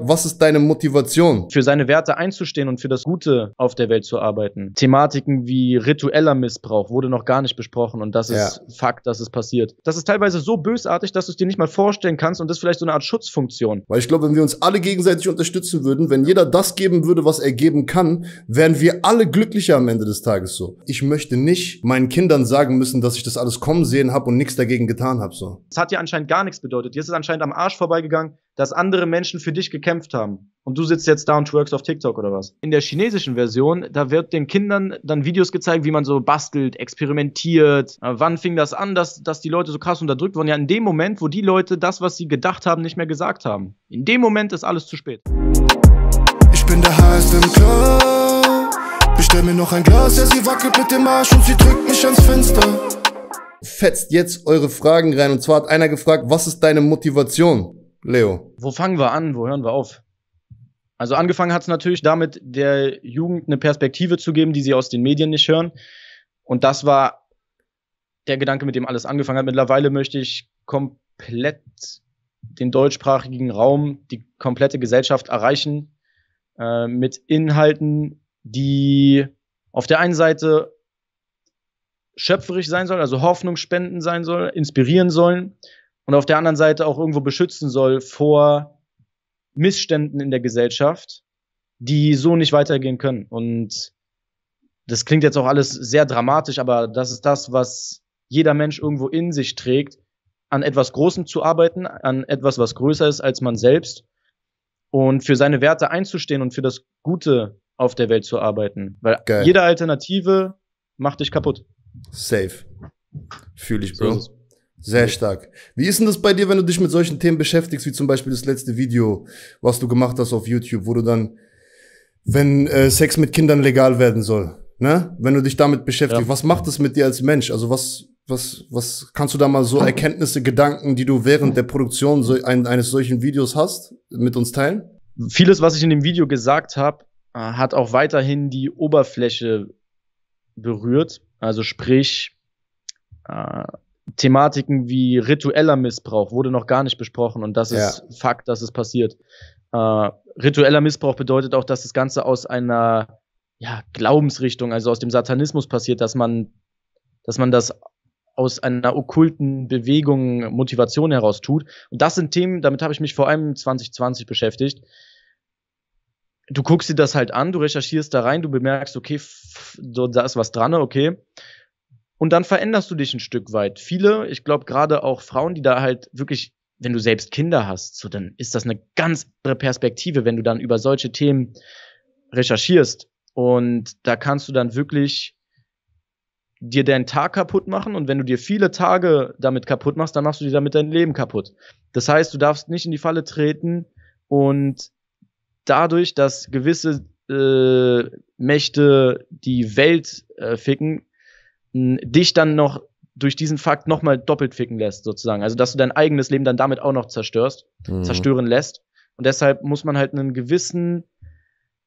Was ist deine Motivation? Für seine Werte einzustehen und für das Gute auf der Welt zu arbeiten. Thematiken wie ritueller Missbrauch wurde noch gar nicht besprochen und das ist Fakt, dass es passiert. Das ist teilweise so bösartig, dass du es dir nicht mal vorstellen kannst und das ist vielleicht so eine Art Schutzfunktion. Weil ich glaube, wenn wir uns alle gegenseitig unterstützen würden, wenn jeder das geben würde, was er geben kann, wären wir alle glücklicher am Ende des Tages so. Ich möchte nicht meinen Kindern sagen müssen, dass ich das alles kommen sehen habe und nichts dagegen getan habe so. Es hat ja anscheinend gar nichts bedeutet. Hier ist es anscheinend am Arsch vorbeigegangen dass andere Menschen für dich gekämpft haben. Und du sitzt jetzt da und twerkst auf TikTok oder was? In der chinesischen Version, da wird den Kindern dann Videos gezeigt, wie man so bastelt, experimentiert. Äh, wann fing das an, dass, dass die Leute so krass unterdrückt wurden? Ja, in dem Moment, wo die Leute das, was sie gedacht haben, nicht mehr gesagt haben. In dem Moment ist alles zu spät. Ich bin der Hase im Club. Bestell mir noch ein Glas, ja, sie wackelt mit dem Arsch und sie drückt mich ans Fenster. Fetzt jetzt eure Fragen rein. Und zwar hat einer gefragt, was ist deine Motivation? Leo. Wo fangen wir an? Wo hören wir auf? Also angefangen hat es natürlich damit, der Jugend eine Perspektive zu geben, die sie aus den Medien nicht hören. Und das war der Gedanke, mit dem alles angefangen hat. Mittlerweile möchte ich komplett den deutschsprachigen Raum, die komplette Gesellschaft erreichen äh, mit Inhalten, die auf der einen Seite schöpferisch sein sollen, also Hoffnung spenden sein sollen, inspirieren sollen, und auf der anderen Seite auch irgendwo beschützen soll vor Missständen in der Gesellschaft, die so nicht weitergehen können. Und das klingt jetzt auch alles sehr dramatisch, aber das ist das, was jeder Mensch irgendwo in sich trägt, an etwas Großem zu arbeiten, an etwas, was größer ist als man selbst und für seine Werte einzustehen und für das Gute auf der Welt zu arbeiten. Weil Geil. jede Alternative macht dich kaputt. Safe. Fühle ich, Bro. So sehr stark. Wie ist denn das bei dir, wenn du dich mit solchen Themen beschäftigst, wie zum Beispiel das letzte Video, was du gemacht hast auf YouTube, wo du dann, wenn äh, Sex mit Kindern legal werden soll, ne? Wenn du dich damit beschäftigst, ja. was macht das mit dir als Mensch? Also was, was, was kannst du da mal so Erkenntnisse, Gedanken, die du während der Produktion so ein, eines solchen Videos hast, mit uns teilen? Vieles, was ich in dem Video gesagt habe, äh, hat auch weiterhin die Oberfläche berührt. Also sprich, äh, Thematiken wie ritueller Missbrauch wurde noch gar nicht besprochen und das ja. ist Fakt, dass es passiert. Äh, ritueller Missbrauch bedeutet auch, dass das Ganze aus einer ja, Glaubensrichtung, also aus dem Satanismus passiert, dass man, dass man das aus einer okkulten Bewegung, Motivation heraus tut. Und das sind Themen, damit habe ich mich vor allem 2020 beschäftigt. Du guckst dir das halt an, du recherchierst da rein, du bemerkst, okay, da ist was dran, okay und dann veränderst du dich ein Stück weit. Viele, ich glaube gerade auch Frauen, die da halt wirklich, wenn du selbst Kinder hast, so dann ist das eine ganz andere Perspektive, wenn du dann über solche Themen recherchierst und da kannst du dann wirklich dir deinen Tag kaputt machen und wenn du dir viele Tage damit kaputt machst, dann machst du dir damit dein Leben kaputt. Das heißt, du darfst nicht in die Falle treten und dadurch, dass gewisse äh, Mächte die Welt äh, ficken, dich dann noch durch diesen Fakt nochmal doppelt ficken lässt, sozusagen. Also, dass du dein eigenes Leben dann damit auch noch zerstörst, mhm. zerstören lässt. Und deshalb muss man halt einen gewissen,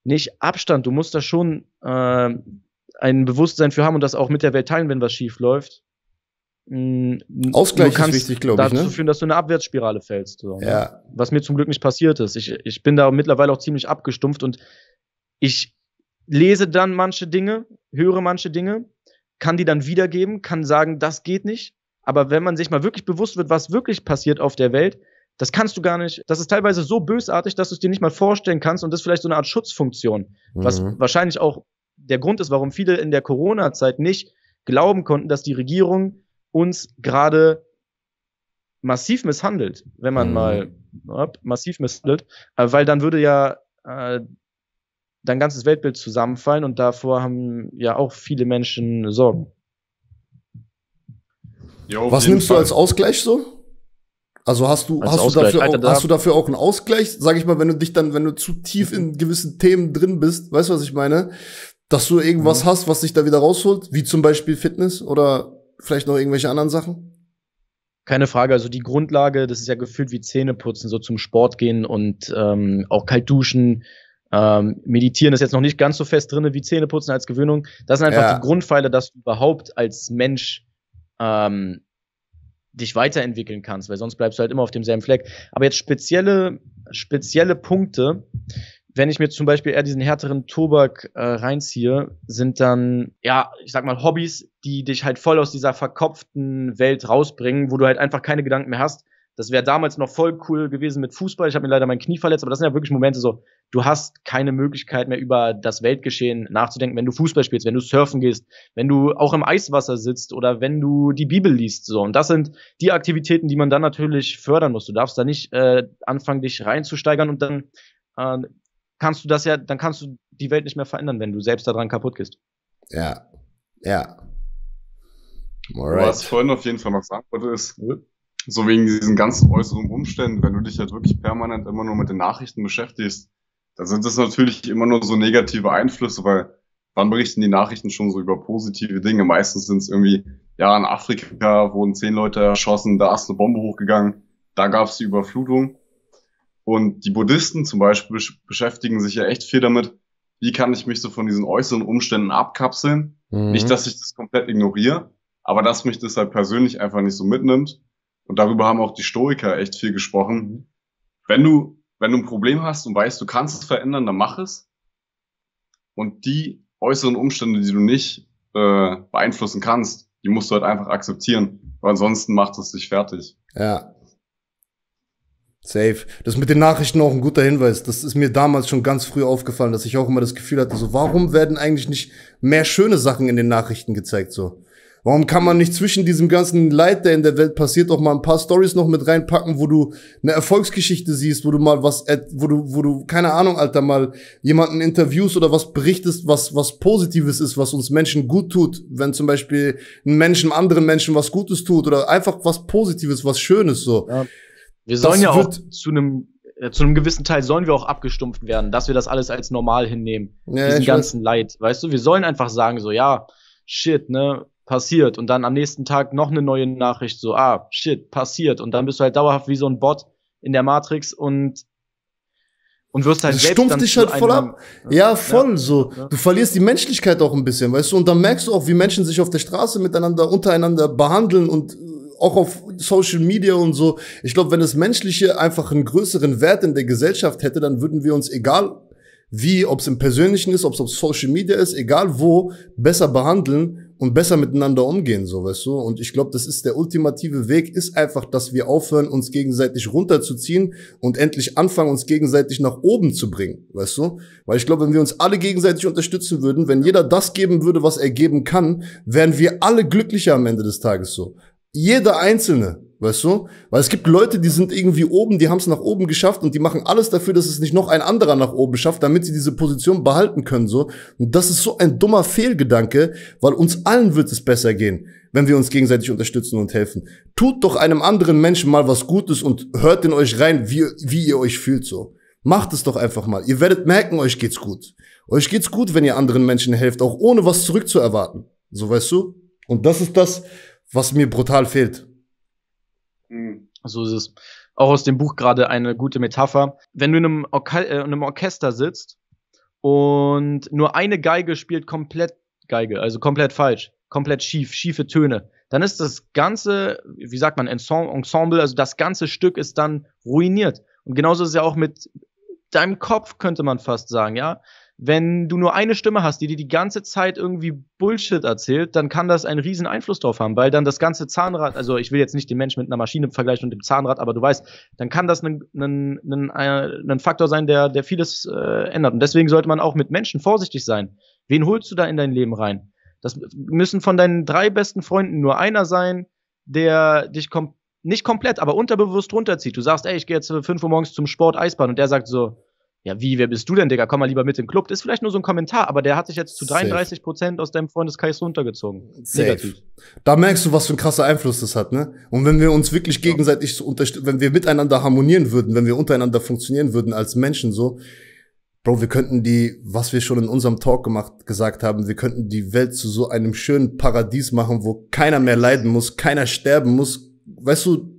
nicht Abstand, du musst da schon äh, ein Bewusstsein für haben und das auch mit der Welt teilen, wenn was schief läuft. Mhm, Ausgleich du ist wichtig, glaube ich. Dazu ne? führen, dass du in eine Abwärtsspirale fällst. So, ne? ja. Ne? Was mir zum Glück nicht passiert ist. Ich, ich bin da mittlerweile auch ziemlich abgestumpft und ich lese dann manche Dinge, höre manche Dinge kann die dann wiedergeben, kann sagen, das geht nicht. Aber wenn man sich mal wirklich bewusst wird, was wirklich passiert auf der Welt, das kannst du gar nicht. Das ist teilweise so bösartig, dass du es dir nicht mal vorstellen kannst und das ist vielleicht so eine Art Schutzfunktion, mhm. was wahrscheinlich auch der Grund ist, warum viele in der Corona-Zeit nicht glauben konnten, dass die Regierung uns gerade massiv misshandelt, wenn man mhm. mal massiv misshandelt, äh, weil dann würde ja äh, dein ganzes Weltbild zusammenfallen und davor haben ja auch viele Menschen Sorgen. Ja, Was nimmst Fall. du als Ausgleich so? Also hast du, hast, du dafür Alter, auch, hast du dafür auch einen Ausgleich? Sag ich mal, wenn du dich dann, wenn du zu tief in gewissen Themen drin bist, weißt du, was ich meine? Dass du irgendwas mhm. hast, was dich da wieder rausholt, wie zum Beispiel Fitness oder vielleicht noch irgendwelche anderen Sachen? Keine Frage, also die Grundlage, das ist ja gefühlt wie Zähneputzen, so zum Sport gehen und ähm, auch kalt duschen, ähm, meditieren ist jetzt noch nicht ganz so fest drin wie Zähneputzen als Gewöhnung. Das sind einfach ja. die Grundpfeiler, dass du überhaupt als Mensch ähm, dich weiterentwickeln kannst, weil sonst bleibst du halt immer auf demselben Fleck. Aber jetzt spezielle, spezielle Punkte, wenn ich mir zum Beispiel eher diesen härteren Tobak äh, reinziehe, sind dann, ja, ich sag mal, Hobbys, die dich halt voll aus dieser verkopften Welt rausbringen, wo du halt einfach keine Gedanken mehr hast, das wäre damals noch voll cool gewesen mit Fußball. Ich habe mir leider mein Knie verletzt, aber das sind ja wirklich Momente so, du hast keine Möglichkeit mehr über das Weltgeschehen nachzudenken, wenn du Fußball spielst, wenn du surfen gehst, wenn du auch im Eiswasser sitzt oder wenn du die Bibel liest. So. Und das sind die Aktivitäten, die man dann natürlich fördern muss. Du darfst da nicht äh, anfangen, dich reinzusteigern und dann äh, kannst du das ja, dann kannst du die Welt nicht mehr verändern, wenn du selbst daran kaputt gehst. Ja, ja. Alright. Was vorhin auf jeden Fall noch sagen wollte, ist, mhm so wegen diesen ganzen äußeren Umständen, wenn du dich halt wirklich permanent immer nur mit den Nachrichten beschäftigst, dann sind das natürlich immer nur so negative Einflüsse, weil wann berichten die Nachrichten schon so über positive Dinge? Meistens sind es irgendwie, ja, in Afrika wurden zehn Leute erschossen, da ist eine Bombe hochgegangen, da gab es die Überflutung. Und die Buddhisten zum Beispiel beschäftigen sich ja echt viel damit, wie kann ich mich so von diesen äußeren Umständen abkapseln. Mhm. Nicht, dass ich das komplett ignoriere, aber dass mich das halt persönlich einfach nicht so mitnimmt und darüber haben auch die Stoiker echt viel gesprochen, mhm. wenn du, wenn du ein Problem hast und weißt, du kannst es verändern, dann mach es. Und die äußeren Umstände, die du nicht äh, beeinflussen kannst, die musst du halt einfach akzeptieren, weil ansonsten macht es dich fertig. Ja, Safe. Das mit den Nachrichten auch ein guter Hinweis. Das ist mir damals schon ganz früh aufgefallen, dass ich auch immer das Gefühl hatte, so warum werden eigentlich nicht mehr schöne Sachen in den Nachrichten gezeigt so? Warum kann man nicht zwischen diesem ganzen Leid, der in der Welt passiert, auch mal ein paar Stories noch mit reinpacken, wo du eine Erfolgsgeschichte siehst, wo du mal was, wo du, wo du, keine Ahnung, Alter, mal jemanden interviewst oder was berichtest, was, was Positives ist, was uns Menschen gut tut. Wenn zum Beispiel ein Mensch einem anderen Menschen was Gutes tut oder einfach was Positives, was Schönes, so. Ja. Wir sollen das ja auch zu einem, äh, zu einem gewissen Teil sollen wir auch abgestumpft werden, dass wir das alles als normal hinnehmen. Ja, diesen ganzen weiß. Leid, weißt du? Wir sollen einfach sagen so, ja, shit, ne? passiert und dann am nächsten Tag noch eine neue Nachricht, so, ah, shit, passiert und dann bist du halt dauerhaft wie so ein Bot in der Matrix und und wirst halt das also selbst stumpft dich halt voll ab. Ja, voll ja. so. Du verlierst die Menschlichkeit auch ein bisschen, weißt du? Und dann merkst du auch, wie Menschen sich auf der Straße miteinander, untereinander behandeln und äh, auch auf Social Media und so. Ich glaube, wenn das Menschliche einfach einen größeren Wert in der Gesellschaft hätte, dann würden wir uns egal wie, ob es im Persönlichen ist, ob es auf Social Media ist, egal wo, besser behandeln, und besser miteinander umgehen, so weißt du. Und ich glaube, das ist der ultimative Weg, ist einfach, dass wir aufhören, uns gegenseitig runterzuziehen und endlich anfangen, uns gegenseitig nach oben zu bringen, weißt du? Weil ich glaube, wenn wir uns alle gegenseitig unterstützen würden, wenn jeder das geben würde, was er geben kann, wären wir alle glücklicher am Ende des Tages so. Jeder Einzelne, Weißt du? Weil es gibt Leute, die sind irgendwie oben, die haben es nach oben geschafft und die machen alles dafür, dass es nicht noch ein anderer nach oben schafft, damit sie diese Position behalten können. So. Und das ist so ein dummer Fehlgedanke, weil uns allen wird es besser gehen, wenn wir uns gegenseitig unterstützen und helfen. Tut doch einem anderen Menschen mal was Gutes und hört in euch rein, wie, wie ihr euch fühlt. So. Macht es doch einfach mal. Ihr werdet merken, euch geht's gut. Euch geht's gut, wenn ihr anderen Menschen helft, auch ohne was zurückzuerwarten. So weißt du? Und das ist das, was mir brutal fehlt. Mhm. So ist es. Auch aus dem Buch gerade eine gute Metapher. Wenn du in einem, Orka äh, in einem Orchester sitzt und nur eine Geige spielt komplett Geige, also komplett falsch, komplett schief, schiefe Töne, dann ist das ganze, wie sagt man, Ensemble, also das ganze Stück ist dann ruiniert. Und genauso ist es ja auch mit deinem Kopf, könnte man fast sagen, ja. Wenn du nur eine Stimme hast, die dir die ganze Zeit irgendwie Bullshit erzählt, dann kann das einen riesen Einfluss drauf haben, weil dann das ganze Zahnrad, also ich will jetzt nicht den Menschen mit einer Maschine vergleichen und dem Zahnrad, aber du weißt, dann kann das ein, ein, ein, äh, ein Faktor sein, der, der vieles äh, ändert. Und deswegen sollte man auch mit Menschen vorsichtig sein. Wen holst du da in dein Leben rein? Das müssen von deinen drei besten Freunden nur einer sein, der dich kom nicht komplett, aber unterbewusst runterzieht. Du sagst, ey, ich gehe jetzt 5 Uhr morgens zum Sport Eisbahn und der sagt so, ja, wie, wer bist du denn, Digga? Komm mal lieber mit in den Club. Das ist vielleicht nur so ein Kommentar, aber der hat sich jetzt zu 33 Prozent aus deinem Freundeskreis runtergezogen. Safe. Negativ. Da merkst du, was für ein krasser Einfluss das hat, ne? Und wenn wir uns wirklich gegenseitig so unterstützen, wenn wir miteinander harmonieren würden, wenn wir untereinander funktionieren würden als Menschen so, Bro, wir könnten die, was wir schon in unserem Talk gemacht, gesagt haben, wir könnten die Welt zu so einem schönen Paradies machen, wo keiner mehr leiden muss, keiner sterben muss. Weißt du,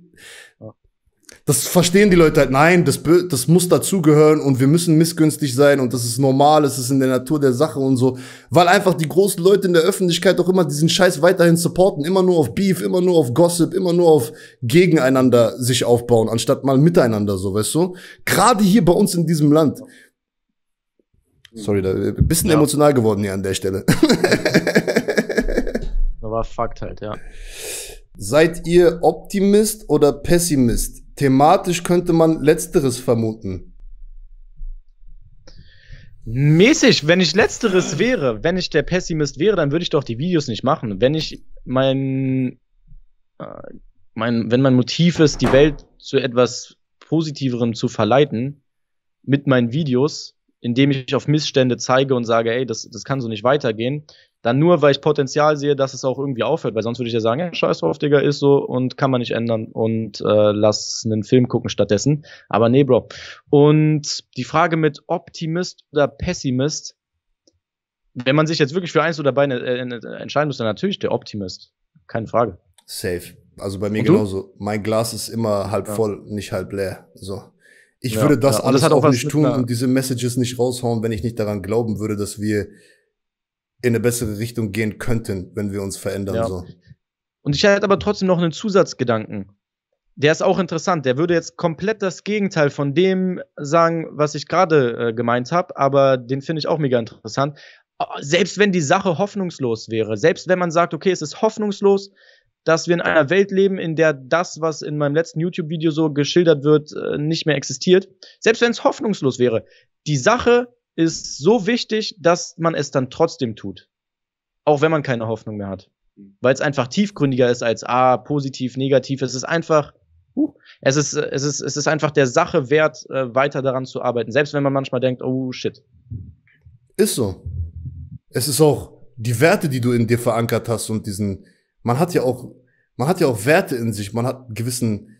das verstehen die Leute halt, nein, das, das muss dazugehören und wir müssen missgünstig sein und das ist normal, es ist in der Natur der Sache und so. Weil einfach die großen Leute in der Öffentlichkeit doch immer diesen Scheiß weiterhin supporten, immer nur auf Beef, immer nur auf Gossip, immer nur auf gegeneinander sich aufbauen, anstatt mal miteinander so, weißt du? Gerade hier bei uns in diesem Land. Sorry, da äh, bisschen ja. emotional geworden hier an der Stelle. Aber Fakt halt, ja. Seid ihr Optimist oder Pessimist? Thematisch könnte man Letzteres vermuten. Mäßig, wenn ich Letzteres wäre, wenn ich der Pessimist wäre, dann würde ich doch die Videos nicht machen. Wenn ich mein, äh, mein, wenn mein Motiv ist, die Welt zu etwas Positiverem zu verleiten, mit meinen Videos, indem ich auf Missstände zeige und sage, ey, das, das kann so nicht weitergehen, dann nur, weil ich Potenzial sehe, dass es auch irgendwie aufhört, weil sonst würde ich ja sagen, ja, scheiß drauf, Digga, ist so und kann man nicht ändern und äh, lass einen Film gucken stattdessen. Aber nee, Bro. Und die Frage mit Optimist oder Pessimist, wenn man sich jetzt wirklich für eins oder beide äh, entscheiden muss, dann natürlich der Optimist. Keine Frage. Safe. Also bei mir genauso. Mein Glas ist immer halb ja. voll, nicht halb leer. So. Ich ja, würde das ja. alles das auch, auch nicht tun und diese Messages nicht raushauen, wenn ich nicht daran glauben würde, dass wir in eine bessere Richtung gehen könnten, wenn wir uns verändern. Ja. So. Und ich hätte aber trotzdem noch einen Zusatzgedanken. Der ist auch interessant. Der würde jetzt komplett das Gegenteil von dem sagen, was ich gerade äh, gemeint habe, aber den finde ich auch mega interessant. Selbst wenn die Sache hoffnungslos wäre, selbst wenn man sagt, okay, es ist hoffnungslos, dass wir in einer Welt leben, in der das, was in meinem letzten YouTube-Video so geschildert wird, äh, nicht mehr existiert. Selbst wenn es hoffnungslos wäre, die Sache ist so wichtig, dass man es dann trotzdem tut. Auch wenn man keine Hoffnung mehr hat. Weil es einfach tiefgründiger ist als A, ah, positiv, negativ. Es ist einfach, uh, es, ist, es, ist, es ist einfach der Sache wert, äh, weiter daran zu arbeiten. Selbst wenn man manchmal denkt, oh shit. Ist so. Es ist auch die Werte, die du in dir verankert hast und diesen, man hat ja auch, man hat ja auch Werte in sich. Man hat einen gewissen,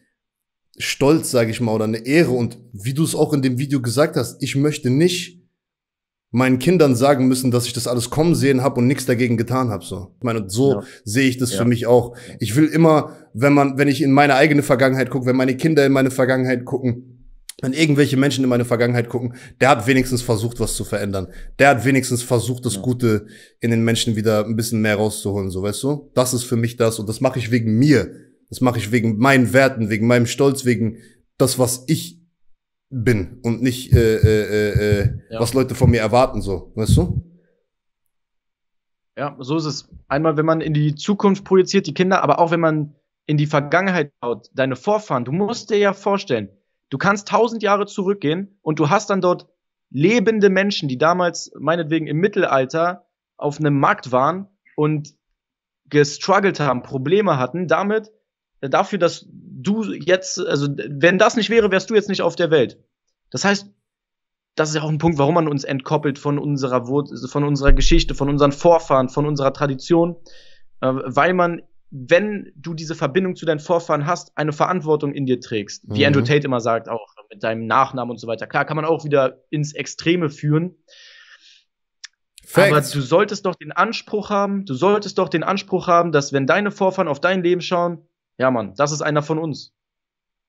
Stolz, sage ich mal, oder eine Ehre. Und wie du es auch in dem Video gesagt hast, ich möchte nicht meinen Kindern sagen müssen, dass ich das alles kommen sehen habe und nichts dagegen getan habe. So, ich meine, so ja. sehe ich das ja. für mich auch. Ich will immer, wenn man, wenn ich in meine eigene Vergangenheit gucke, wenn meine Kinder in meine Vergangenheit gucken, wenn irgendwelche Menschen in meine Vergangenheit gucken, der hat wenigstens versucht, was zu verändern. Der hat wenigstens versucht, das ja. Gute in den Menschen wieder ein bisschen mehr rauszuholen. So, weißt du? Das ist für mich das und das mache ich wegen mir. Das mache ich wegen meinen Werten, wegen meinem Stolz, wegen das, was ich bin und nicht, äh, äh, äh, äh, ja. was Leute von mir erwarten, so, weißt du? Ja, so ist es. Einmal, wenn man in die Zukunft projiziert, die Kinder, aber auch wenn man in die Vergangenheit schaut, deine Vorfahren, du musst dir ja vorstellen, du kannst tausend Jahre zurückgehen und du hast dann dort lebende Menschen, die damals meinetwegen im Mittelalter auf einem Markt waren und gestruggelt haben, Probleme hatten damit, äh, dafür, dass du jetzt, also wenn das nicht wäre, wärst du jetzt nicht auf der Welt. Das heißt, das ist ja auch ein Punkt, warum man uns entkoppelt von unserer, von unserer Geschichte, von unseren Vorfahren, von unserer Tradition, äh, weil man, wenn du diese Verbindung zu deinen Vorfahren hast, eine Verantwortung in dir trägst. Wie mhm. Andrew Tate immer sagt, auch mit deinem Nachnamen und so weiter. Klar, kann man auch wieder ins Extreme führen. Facts. Aber du solltest doch den Anspruch haben, du solltest doch den Anspruch haben, dass wenn deine Vorfahren auf dein Leben schauen, ja, Mann, das ist einer von uns.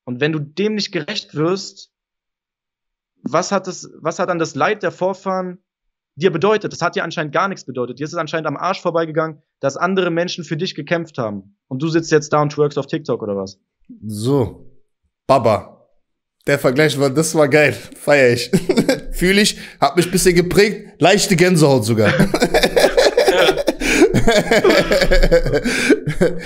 Und wenn du dem nicht gerecht wirst, was hat, das, was hat dann das Leid der Vorfahren dir bedeutet? Das hat dir anscheinend gar nichts bedeutet. Dir ist es anscheinend am Arsch vorbeigegangen, dass andere Menschen für dich gekämpft haben. Und du sitzt jetzt da und twerkst auf TikTok oder was? So, Baba. Der Vergleich war, das war geil. Feier ich. Fühle ich, hab mich bisschen geprägt, leichte Gänsehaut sogar.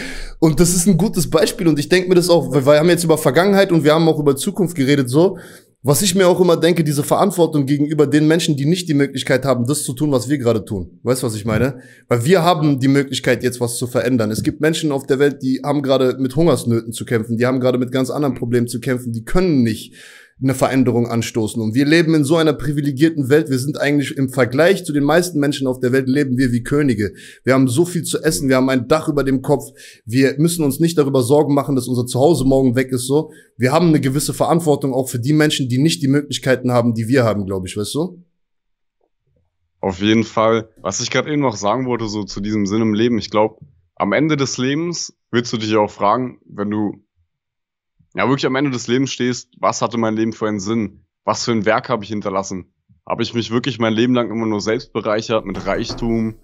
Und das ist ein gutes Beispiel und ich denke mir das auch, weil wir haben jetzt über Vergangenheit und wir haben auch über Zukunft geredet, so. Was ich mir auch immer denke, diese Verantwortung gegenüber den Menschen, die nicht die Möglichkeit haben, das zu tun, was wir gerade tun. Weißt du, was ich meine? Weil wir haben die Möglichkeit, jetzt was zu verändern. Es gibt Menschen auf der Welt, die haben gerade mit Hungersnöten zu kämpfen, die haben gerade mit ganz anderen Problemen zu kämpfen, die können nicht eine Veränderung anstoßen. Und wir leben in so einer privilegierten Welt. Wir sind eigentlich im Vergleich zu den meisten Menschen auf der Welt leben wir wie Könige. Wir haben so viel zu essen. Wir haben ein Dach über dem Kopf. Wir müssen uns nicht darüber Sorgen machen, dass unser Zuhause morgen weg ist, so. Wir haben eine gewisse Verantwortung auch für die Menschen, die nicht die Möglichkeiten haben, die wir haben, glaube ich, weißt du? Auf jeden Fall. Was ich gerade eben noch sagen wollte, so zu diesem Sinn im Leben. Ich glaube, am Ende des Lebens willst du dich auch fragen, wenn du ja, wirklich am Ende des Lebens stehst, was hatte mein Leben für einen Sinn? Was für ein Werk habe ich hinterlassen? Habe ich mich wirklich mein Leben lang immer nur selbst bereichert mit Reichtum?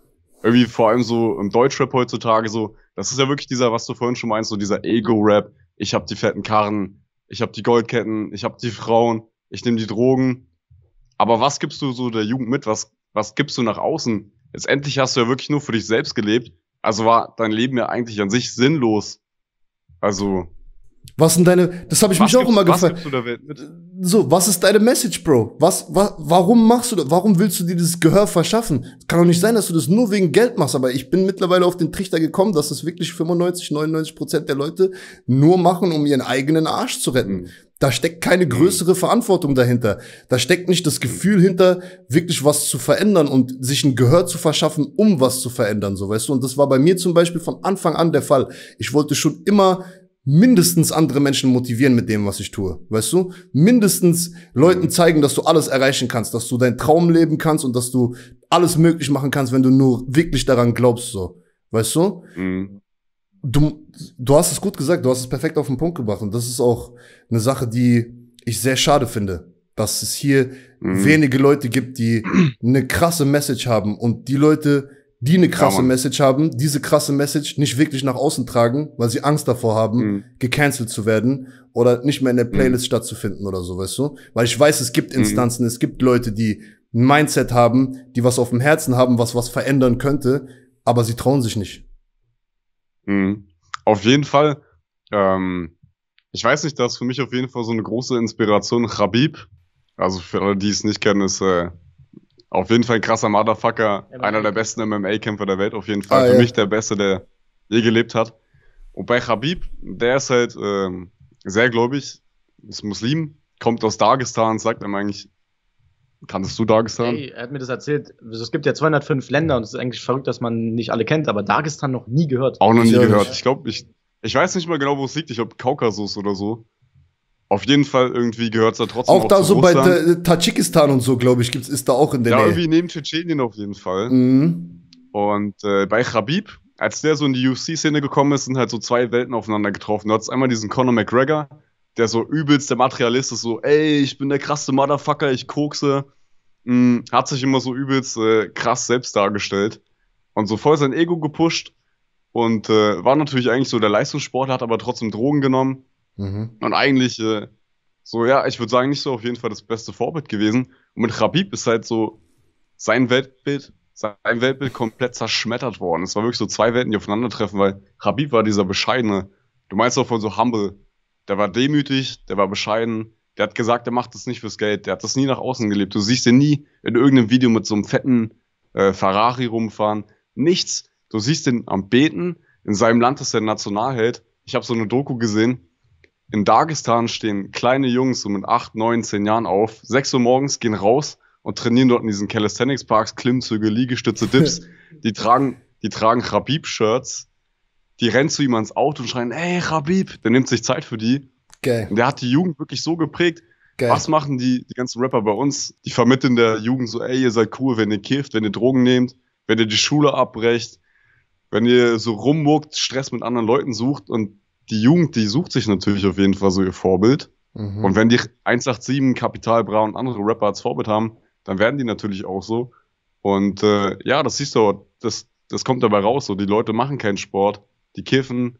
Irgendwie vor allem so im Deutschrap heutzutage so, das ist ja wirklich dieser, was du vorhin schon meinst, so dieser Ego-Rap. Ich habe die fetten Karren, ich habe die Goldketten, ich habe die Frauen, ich nehme die Drogen. Aber was gibst du so der Jugend mit? Was, was gibst du nach außen? Letztendlich hast du ja wirklich nur für dich selbst gelebt. Also war dein Leben ja eigentlich an sich sinnlos. Also was sind deine, das habe ich was mich auch immer gefragt. So, was ist deine Message, Bro? Was, wa, warum machst du das? Warum willst du dir dieses Gehör verschaffen? Kann doch nicht sein, dass du das nur wegen Geld machst, aber ich bin mittlerweile auf den Trichter gekommen, dass das wirklich 95, 99 Prozent der Leute nur machen, um ihren eigenen Arsch zu retten. Mhm. Da steckt keine mhm. größere Verantwortung dahinter. Da steckt nicht das Gefühl hinter, wirklich was zu verändern und sich ein Gehör zu verschaffen, um was zu verändern, so weißt du. Und das war bei mir zum Beispiel von Anfang an der Fall. Ich wollte schon immer mindestens andere Menschen motivieren mit dem, was ich tue, weißt du? Mindestens Leuten zeigen, dass du alles erreichen kannst, dass du deinen Traum leben kannst und dass du alles möglich machen kannst, wenn du nur wirklich daran glaubst, so, weißt du? Mhm. Du, du hast es gut gesagt, du hast es perfekt auf den Punkt gebracht und das ist auch eine Sache, die ich sehr schade finde, dass es hier mhm. wenige Leute gibt, die eine krasse Message haben und die Leute, die eine krasse ja, Message haben, diese krasse Message nicht wirklich nach außen tragen, weil sie Angst davor haben, mhm. gecancelt zu werden oder nicht mehr in der hm. Playlist mhm. stattzufinden oder so, weißt du? Weil ich weiß, es gibt hm. Instanzen, mhm. es gibt Leute, die ein Mindset haben, die was auf dem Herzen haben, was was verändern könnte, aber sie trauen sich nicht. Mhm. Auf jeden Fall, ähm, ich weiß nicht, das ist für mich auf jeden Fall so eine große Inspiration, Habib. Also für alle, die es nicht kennen, ist äh, auf jeden Fall ein krasser Motherfucker. einer der besten MMA-Kämpfer der Welt, auf jeden Fall. Ah, Für ja. mich der beste, der je gelebt hat. Und bei Habib, der ist halt ähm, sehr gläubig, ist Muslim, kommt aus Dagestan, sagt einem eigentlich, kannst du Dagestan? Ey, er hat mir das erzählt. Also es gibt ja 205 Länder und es ist eigentlich verrückt, dass man nicht alle kennt, aber Dagestan noch nie gehört. Auch noch nie ich gehört. Ich glaube, ich, ich weiß nicht mal genau, wo es liegt. Ich glaube, Kaukasus oder so. Auf jeden Fall irgendwie gehört es da trotzdem auch, auch da so Russland. bei Tadschikistan und so, glaube ich, gibt's, ist da auch in der ja, Nähe. Ja, irgendwie neben Tschetschenien auf jeden Fall. Mhm. Und äh, bei Khabib, als der so in die UFC-Szene gekommen ist, sind halt so zwei Welten aufeinander getroffen. Du hattest einmal diesen Conor McGregor, der so übelst der Materialist ist, so, ey, ich bin der krasse Motherfucker, ich kokse. Hm, hat sich immer so übelst äh, krass selbst dargestellt und so voll sein Ego gepusht und äh, war natürlich eigentlich so der Leistungssportler, hat aber trotzdem Drogen genommen Mhm. Und eigentlich, äh, so ja, ich würde sagen, nicht so auf jeden Fall das beste Vorbild gewesen. Und mit Rabib ist halt so sein Weltbild, sein Weltbild komplett zerschmettert worden. Es war wirklich so zwei Welten, die aufeinandertreffen, weil Rabib war dieser bescheidene, du meinst auch von so humble, der war demütig, der war bescheiden, der hat gesagt, er macht das nicht fürs Geld, der hat das nie nach außen gelebt. Du siehst den nie in irgendeinem Video mit so einem fetten äh, Ferrari rumfahren, nichts. Du siehst den am Beten, in seinem Land ist er Nationalheld. Ich habe so eine Doku gesehen, in Dagestan stehen kleine Jungs so mit 8, 9, 10 Jahren auf, 6 Uhr morgens gehen raus und trainieren dort in diesen Calisthenics Parks, Klimmzüge, Liegestütze, Dips. die tragen, die tragen Rabib-Shirts, die rennen zu ihm ans Auto und schreien, ey Rabib, der nimmt sich Zeit für die. Geil. Und der hat die Jugend wirklich so geprägt. Geil. Was machen die, die ganzen Rapper bei uns? Die vermitteln der Jugend so, ey, ihr seid cool, wenn ihr kifft, wenn ihr Drogen nehmt, wenn ihr die Schule abbrecht, wenn ihr so rummuckt, Stress mit anderen Leuten sucht und die Jugend, die sucht sich natürlich auf jeden Fall so ihr Vorbild. Mhm. Und wenn die 187, Kapital Bra und andere Rapper als Vorbild haben, dann werden die natürlich auch so. Und äh, ja, das siehst du, das, das kommt dabei raus. So, die Leute machen keinen Sport, die kiffen,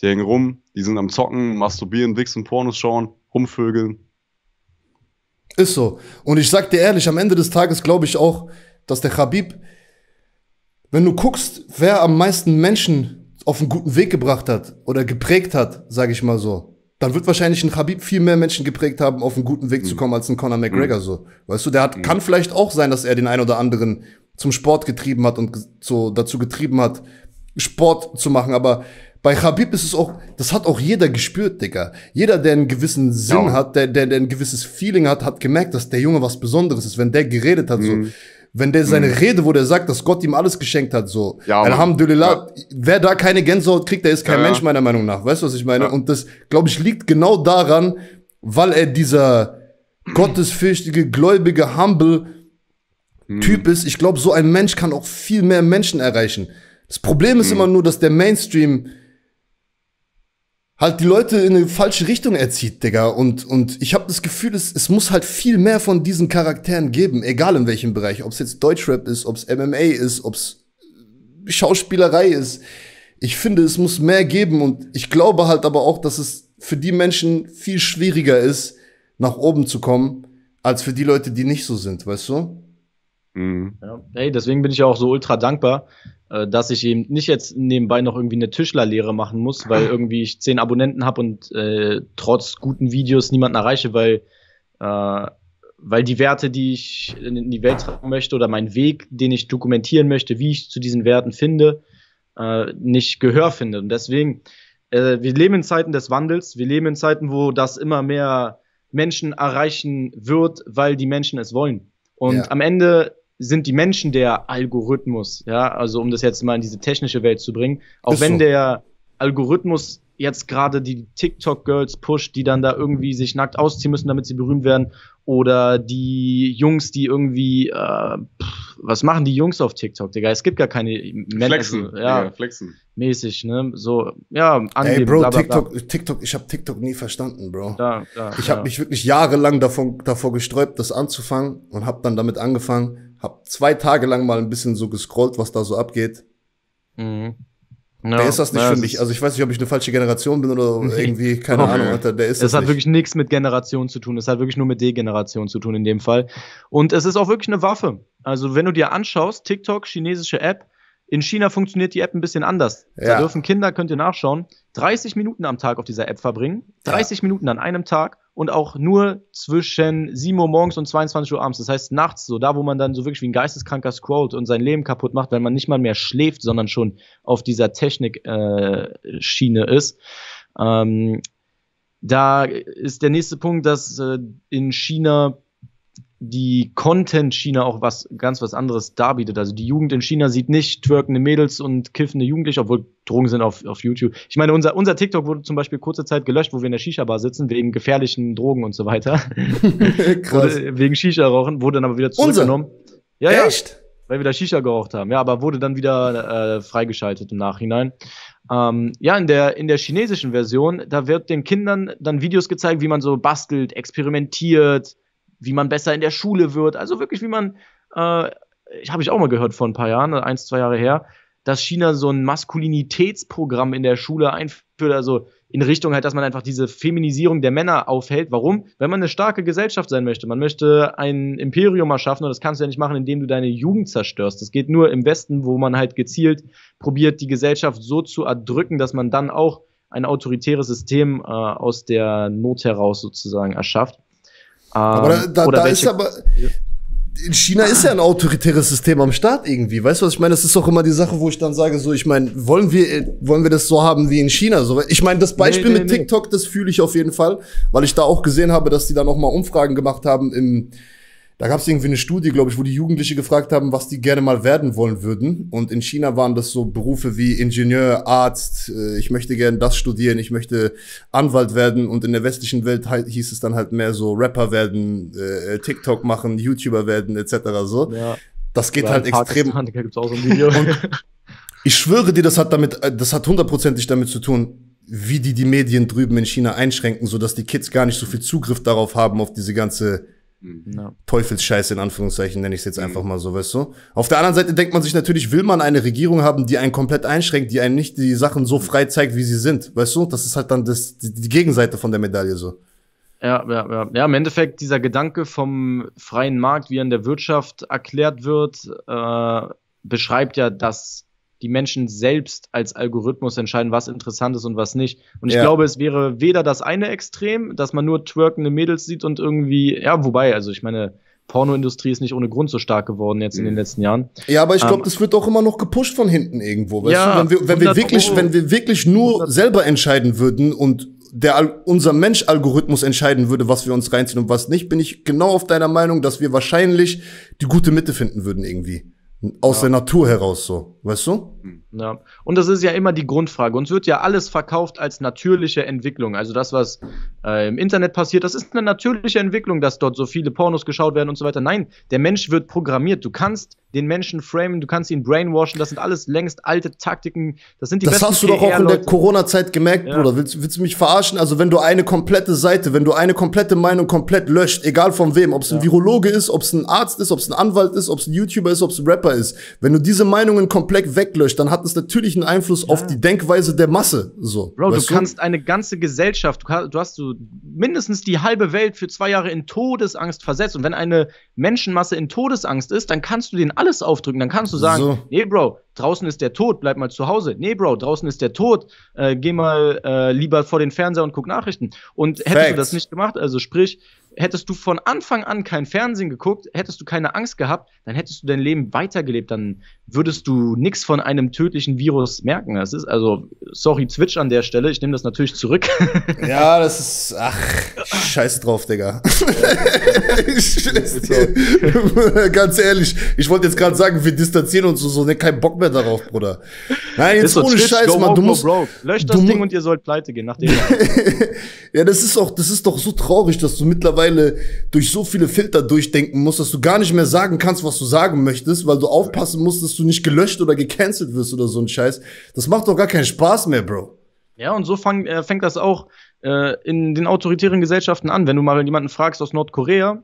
die hängen rum, die sind am Zocken, masturbieren, wichsen, Pornos schauen, rumvögeln. Ist so. Und ich sag dir ehrlich, am Ende des Tages glaube ich auch, dass der Habib, wenn du guckst, wer am meisten Menschen auf einen guten Weg gebracht hat oder geprägt hat, sage ich mal so, dann wird wahrscheinlich ein Habib viel mehr Menschen geprägt haben, auf einen guten Weg mhm. zu hm. kommen, als ein Conor hm. McGregor mhm. so. Weißt du, der hat, mhm. kann vielleicht auch sein, dass er den einen oder anderen zum Sport getrieben hat und so dazu getrieben hat, Sport zu machen, aber bei Khabib ist es auch, das hat auch jeder gespürt, Digga. Jeder, der einen gewissen Sinn ja. hat, der, der, der ein gewisses Feeling hat, hat gemerkt, dass der Junge was Besonderes ist, wenn der geredet hat, so hm wenn der seine mhm. Rede, wo der sagt, dass Gott ihm alles geschenkt hat, so, ja, Alhamdulillah, ja. wer da keine Gänsehaut kriegt, der ist kein ja, Mensch, meiner Meinung nach. Weißt du, was ich meine? Und das, glaube ich, liegt genau daran, weil er dieser gottesfürchtige, gläubige, humble mhm. Typ ist. Ich glaube, so ein Mensch kann auch viel mehr Menschen erreichen. Das Problem ist mhm. immer nur, dass der Mainstream halt die Leute in eine falsche Richtung erzieht, Digga. Und, und ich habe das Gefühl, es, es muss halt viel mehr von diesen Charakteren geben, egal in welchem Bereich. Ob es jetzt Deutschrap ist, ob es MMA ist, ob es Schauspielerei ist. Ich finde, es muss mehr geben und ich glaube halt aber auch, dass es für die Menschen viel schwieriger ist, nach oben zu kommen, als für die Leute, die nicht so sind, weißt du? Mhm. Ja. Hey, deswegen bin ich auch so ultra dankbar, äh, dass ich eben nicht jetzt nebenbei noch irgendwie eine Tischlerlehre machen muss, weil ah. irgendwie ich zehn Abonnenten habe und äh, trotz guten Videos niemanden erreiche, weil, äh, weil die Werte, die ich in die Welt tragen möchte oder mein Weg, den ich dokumentieren möchte, wie ich zu diesen Werten finde, äh, nicht Gehör finde. Und deswegen, äh, wir leben in Zeiten des Wandels, wir leben in Zeiten, wo das immer mehr Menschen erreichen wird, weil die Menschen es wollen. Und ja. am Ende sind die Menschen der Algorithmus, ja, also um das jetzt mal in diese technische Welt zu bringen, auch Ist wenn so. der Algorithmus jetzt gerade die TikTok-Girls pusht, die dann da irgendwie sich nackt ausziehen müssen, damit sie berühmt werden, oder die Jungs, die irgendwie, äh, pff, was machen die Jungs auf TikTok, Digga? Es gibt gar keine Männer. Flexen, also, ja, ja, flexen. Mäßig, ne? So, ja, angeben, Ey, Bro, bla, bla, TikTok, bla. TikTok, ich habe TikTok nie verstanden, Bro. Ja, ja, ich habe ja. mich wirklich jahrelang davon, davor gesträubt, das anzufangen und habe dann damit angefangen habe zwei Tage lang mal ein bisschen so gescrollt, was da so abgeht. Mhm. No, der ist das nicht für mich. Also ich weiß nicht, ob ich eine falsche Generation bin oder irgendwie, keine Ahnung, Alter. Der ist das, das hat nicht. wirklich nichts mit Generation zu tun. Es hat wirklich nur mit Degeneration zu tun in dem Fall. Und es ist auch wirklich eine Waffe. Also wenn du dir anschaust, TikTok, chinesische App, in China funktioniert die App ein bisschen anders. Ja. Da dürfen Kinder, könnt ihr nachschauen, 30 Minuten am Tag auf dieser App verbringen. 30 ja. Minuten an einem Tag und auch nur zwischen 7 Uhr morgens und 22 Uhr abends. Das heißt nachts, so da, wo man dann so wirklich wie ein Geisteskranker scrollt und sein Leben kaputt macht, weil man nicht mal mehr schläft, sondern schon auf dieser Technik-Schiene äh, ist. Ähm, da ist der nächste Punkt, dass äh, in China die Content China auch was ganz was anderes darbietet. Also die Jugend in China sieht nicht twerkende Mädels und kiffende Jugendliche, obwohl Drogen sind auf, auf YouTube. Ich meine, unser, unser TikTok wurde zum Beispiel kurze Zeit gelöscht, wo wir in der Shisha-Bar sitzen, wegen gefährlichen Drogen und so weiter. Krass. Wurde, wegen Shisha-Rauchen, wurde dann aber wieder zurückgenommen. Unser? Ja, Echt? weil wir da Shisha geraucht haben. Ja, aber wurde dann wieder äh, freigeschaltet im Nachhinein. Ähm, ja, in der, in der chinesischen Version, da wird den Kindern dann Videos gezeigt, wie man so bastelt, experimentiert, wie man besser in der Schule wird. Also wirklich, wie man, äh, habe ich auch mal gehört vor ein paar Jahren, eins, zwei Jahre her, dass China so ein Maskulinitätsprogramm in der Schule einführt, also in Richtung halt, dass man einfach diese Feminisierung der Männer aufhält. Warum? Wenn man eine starke Gesellschaft sein möchte. Man möchte ein Imperium erschaffen und das kannst du ja nicht machen, indem du deine Jugend zerstörst. Das geht nur im Westen, wo man halt gezielt probiert, die Gesellschaft so zu erdrücken, dass man dann auch ein autoritäres System äh, aus der Not heraus sozusagen erschafft aber ähm, da, da, da ist aber. In China ist ja ein autoritäres System am Start irgendwie. Weißt du, was ich meine? Das ist doch immer die Sache, wo ich dann sage, so, ich meine, wollen wir, wollen wir das so haben wie in China? So, ich meine, das Beispiel nee, nee, mit TikTok, das fühle ich auf jeden Fall, weil ich da auch gesehen habe, dass die da nochmal Umfragen gemacht haben im, da gab es irgendwie eine Studie, glaube ich, wo die Jugendliche gefragt haben, was die gerne mal werden wollen würden. Und in China waren das so Berufe wie Ingenieur, Arzt, äh, ich möchte gerne das studieren, ich möchte Anwalt werden. Und in der westlichen Welt hieß es dann halt mehr so Rapper werden, äh, TikTok machen, YouTuber werden, etc. So. Ja. Das geht halt extrem. Gibt's auch so ein Video. ich schwöre dir, das hat damit, äh, das hat hundertprozentig damit zu tun, wie die die Medien drüben in China einschränken, sodass die Kids gar nicht so viel Zugriff darauf haben, auf diese ganze No. Mhm. Teufelsscheiße in Anführungszeichen nenne ich es jetzt mhm. einfach mal so, weißt du? Auf der anderen Seite denkt man sich natürlich, will man eine Regierung haben, die einen komplett einschränkt, die einen nicht die Sachen so frei zeigt, wie sie sind, weißt du? Das ist halt dann das, die Gegenseite von der Medaille so. Ja, ja, ja. Ja, im Endeffekt dieser Gedanke vom freien Markt, wie er in der Wirtschaft erklärt wird, äh, beschreibt ja das die Menschen selbst als Algorithmus entscheiden, was interessant ist und was nicht. Und ich ja. glaube, es wäre weder das eine Extrem, dass man nur twerkende Mädels sieht und irgendwie, ja, wobei, also ich meine, Pornoindustrie ist nicht ohne Grund so stark geworden jetzt in den mhm. letzten Jahren. Ja, aber ich glaube, ähm, das wird auch immer noch gepusht von hinten irgendwo, weißt ja, du? Wenn wir, wenn wir wirklich, wenn wir wirklich nur selber entscheiden würden und der unser Mensch-Algorithmus entscheiden würde, was wir uns reinziehen und was nicht, bin ich genau auf deiner Meinung, dass wir wahrscheinlich die gute Mitte finden würden irgendwie aus ja. der Natur heraus so, weißt du? Mhm. Ja. Und das ist ja immer die Grundfrage. Uns wird ja alles verkauft als natürliche Entwicklung. Also das, was äh, im Internet passiert, das ist eine natürliche Entwicklung, dass dort so viele Pornos geschaut werden und so weiter. Nein, der Mensch wird programmiert. Du kannst den Menschen framen, du kannst ihn brainwashen. Das sind alles längst alte Taktiken. Das sind die Das hast du doch auch in der Corona-Zeit gemerkt, ja. Bruder. Willst, willst, du mich verarschen? Also wenn du eine komplette Seite, wenn du eine komplette Meinung komplett löscht, egal von wem, ob es ein ja. Virologe ist, ob es ein Arzt ist, ob es ein Anwalt ist, ob es ein YouTuber ist, ob es ein Rapper ist, wenn du diese Meinungen komplett weglöscht, Backlash, dann hat es natürlich einen Einfluss ja. auf die Denkweise der Masse. So, Bro, du kannst du? eine ganze Gesellschaft, du hast so mindestens die halbe Welt für zwei Jahre in Todesangst versetzt. Und wenn eine Menschenmasse in Todesangst ist, dann kannst du denen alles aufdrücken. Dann kannst du sagen, so. nee, Bro, draußen ist der Tod, bleib mal zu Hause. Nee, Bro, draußen ist der Tod, äh, geh mal äh, lieber vor den Fernseher und guck Nachrichten. Und hättest Facts. du das nicht gemacht, also sprich, hättest du von Anfang an kein Fernsehen geguckt, hättest du keine Angst gehabt, dann hättest du dein Leben weitergelebt, dann würdest du nichts von einem tödlichen Virus merken. Das ist also, sorry, Twitch an der Stelle, ich nehme das natürlich zurück. Ja, das ist, ach, scheiß drauf, Digga. ich, ganz ehrlich, ich wollte jetzt gerade sagen, wir distanzieren uns so, so ne, kein Bock mehr darauf, Bruder. Nein, jetzt ohne Twitch, Scheiß, man, du musst. Löscht das Ding und ihr sollt pleite gehen, nachdem. ja, das ist auch, das ist doch so traurig, dass du mittlerweile mittlerweile durch so viele Filter durchdenken musst, dass du gar nicht mehr sagen kannst, was du sagen möchtest, weil du aufpassen musst, dass du nicht gelöscht oder gecancelt wirst oder so ein Scheiß. Das macht doch gar keinen Spaß mehr, Bro. Ja, und so fang, äh, fängt das auch äh, in den autoritären Gesellschaften an. Wenn du mal jemanden fragst aus Nordkorea,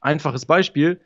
einfaches Beispiel,